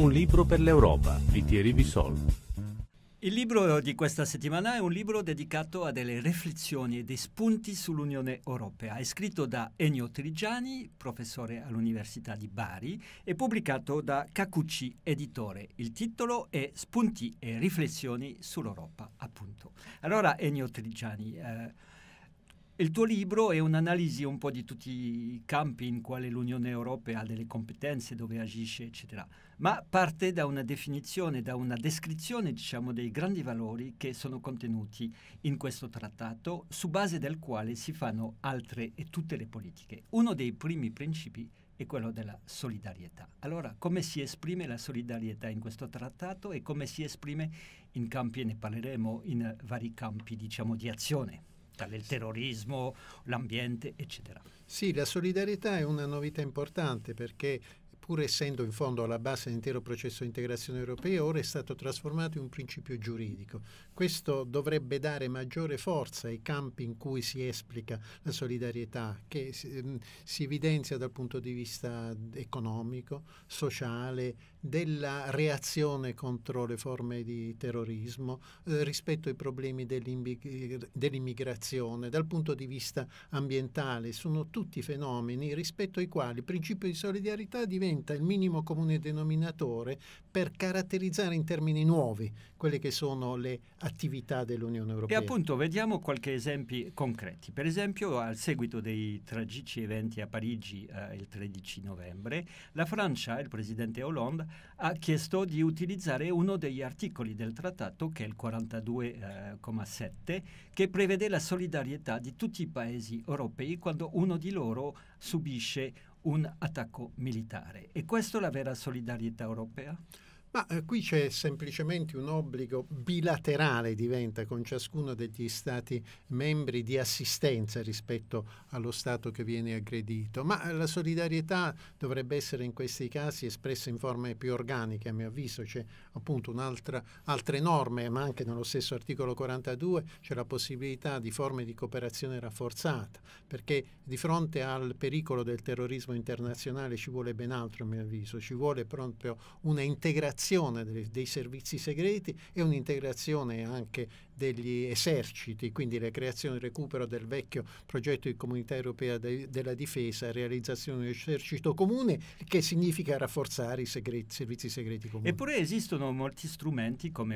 Un libro per l'Europa di Thierry Bissol. Il libro di questa settimana è un libro dedicato a delle riflessioni e dei spunti sull'Unione Europea. È scritto da Ennio Trigiani, professore all'Università di Bari, e pubblicato da Cacucci, editore. Il titolo è Spunti e riflessioni sull'Europa, appunto. Allora, Ennio Trigiani, eh, il tuo libro è un'analisi un po' di tutti i campi in quale l'Unione Europea ha delle competenze, dove agisce, eccetera, ma parte da una definizione, da una descrizione, diciamo, dei grandi valori che sono contenuti in questo trattato, su base del quale si fanno altre e tutte le politiche. Uno dei primi principi è quello della solidarietà. Allora, come si esprime la solidarietà in questo trattato e come si esprime in campi, ne parleremo, in vari campi, diciamo, di azione? lotta, il terrorismo, l'ambiente, eccetera. Sì, la solidarietà è una novità importante perché pur essendo in fondo alla base dell'intero processo di integrazione europeo, ora è stato trasformato in un principio giuridico. Questo dovrebbe dare maggiore forza ai campi in cui si esplica la solidarietà, che si, ehm, si evidenzia dal punto di vista economico, sociale, della reazione contro le forme di terrorismo, eh, rispetto ai problemi dell'immigrazione, dal punto di vista ambientale. Sono tutti fenomeni rispetto ai quali il principio di solidarietà diventa diventa il minimo comune denominatore per caratterizzare in termini nuovi quelle che sono le attività dell'Unione Europea. E appunto vediamo qualche esempio concreti. Per esempio al seguito dei tragici eventi a Parigi eh, il 13 novembre, la Francia, il presidente Hollande, ha chiesto di utilizzare uno degli articoli del trattato, che è il 42,7, eh, che prevede la solidarietà di tutti i paesi europei quando uno di loro subisce un attacco militare. E questa è la vera solidarietà europea? Ma eh, qui c'è semplicemente un obbligo bilaterale, diventa con ciascuno degli Stati membri di assistenza rispetto allo Stato che viene aggredito, ma eh, la solidarietà dovrebbe essere in questi casi espressa in forme più organiche, a mio avviso c'è appunto un'altra, altre norme, ma anche nello stesso articolo 42 c'è la possibilità di forme di cooperazione rafforzata, perché di fronte al pericolo del terrorismo internazionale ci vuole ben altro, a mio avviso, ci vuole proprio una integrazione un'integrazione dei, dei servizi segreti e un'integrazione anche degli eserciti, quindi la creazione e recupero del vecchio progetto di comunità europea de, della difesa, realizzazione di un esercito comune, che significa rafforzare i segreti, servizi segreti comuni. Eppure esistono molti strumenti come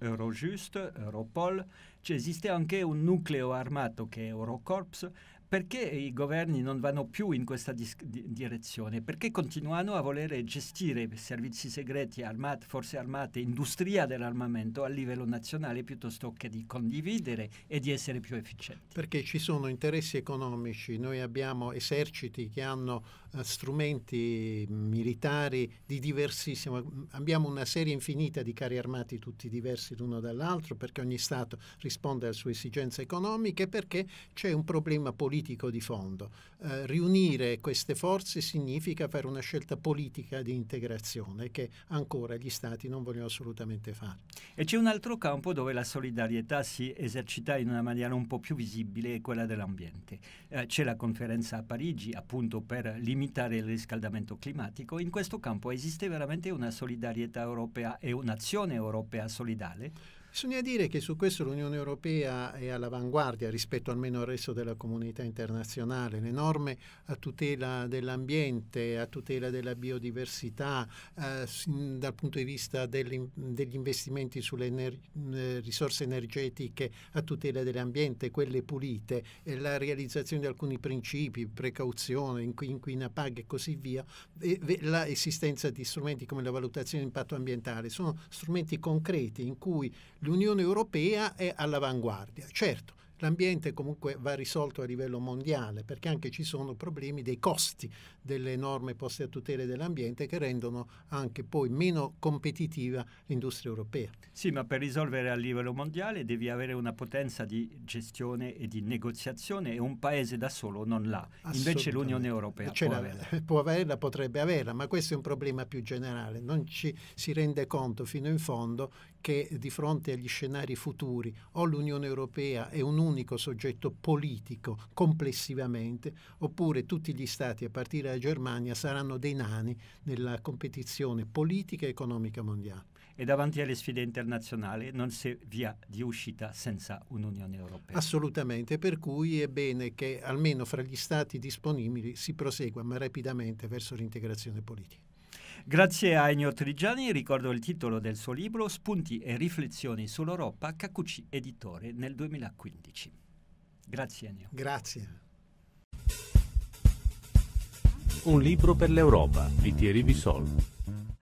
Eurojust, Europol, cioè esiste anche un nucleo armato che è Eurocorps, perché i governi non vanno più in questa dis- direzione? Perché continuano a volere gestire servizi segreti, armate, forze armate, industria dell'armamento a livello nazionale piuttosto che di condividere e di essere più efficienti? Perché ci sono interessi economici, noi abbiamo eserciti che hanno eh, strumenti militari di diversissimo, abbiamo una serie infinita di carri armati tutti diversi l'uno dall'altro perché ogni Stato risponde alle sue esigenze economiche perché c'è un problema politico di fondo. Eh, riunire queste forze significa fare una scelta politica di integrazione che ancora gli Stati non vogliono assolutamente fare. E c'è un altro campo dove la solidarietà si esercita in una maniera un po' più visibile, quella dell'ambiente. Eh, c'è la conferenza a Parigi appunto per limitare limitare il riscaldamento climatico, in questo campo esiste veramente una solidarietà europea e un'azione europea solidale? Bisogna dire che su questo l'Unione Europea è all'avanguardia rispetto almeno al resto della comunità internazionale. Le norme a tutela dell'ambiente, a tutela della biodiversità, eh, dal punto di vista degli, investimenti sulle ener- eh, risorse energetiche a tutela dell'ambiente, quelle pulite, eh, la realizzazione di alcuni principi, precauzione, inquina paga e così via, e, l'esistenza di strumenti come la valutazione di impatto ambientale, sono strumenti concreti in cui l'Unione Europea è all'avanguardia. Certo, l'ambiente comunque va risolto a livello mondiale perché anche ci sono problemi dei costi delle norme poste a tutela dell'ambiente che rendono anche poi meno competitiva l'industria europea. Sì, ma per risolvere a livello mondiale devi avere una potenza di gestione e di negoziazione e un paese da solo non l'ha. Invece l'Unione Europea cioè, può, averla. Eh, può averla, potrebbe averla, ma questo è un problema più generale. Non ci si rende conto fino in fondo che di fronte agli scenari futuri o l'Unione Europea è un unico soggetto politico complessivamente, oppure tutti gli stati a partire dalla Germania saranno dei nani nella competizione politica e economica mondiale. E davanti alle sfide internazionali non c'è via di uscita senza un'Unione Europea. Assolutamente, per cui è bene che almeno fra gli stati disponibili si prosegua ma rapidamente verso l'integrazione politica. Grazie a Ennio Trigiani, ricordo il titolo del suo libro Spunti e riflessioni sull'Europa, Cacucci Editore nel 2015. Grazie Ennio. Grazie. Un libro per l'Europa di Thierry Bissol.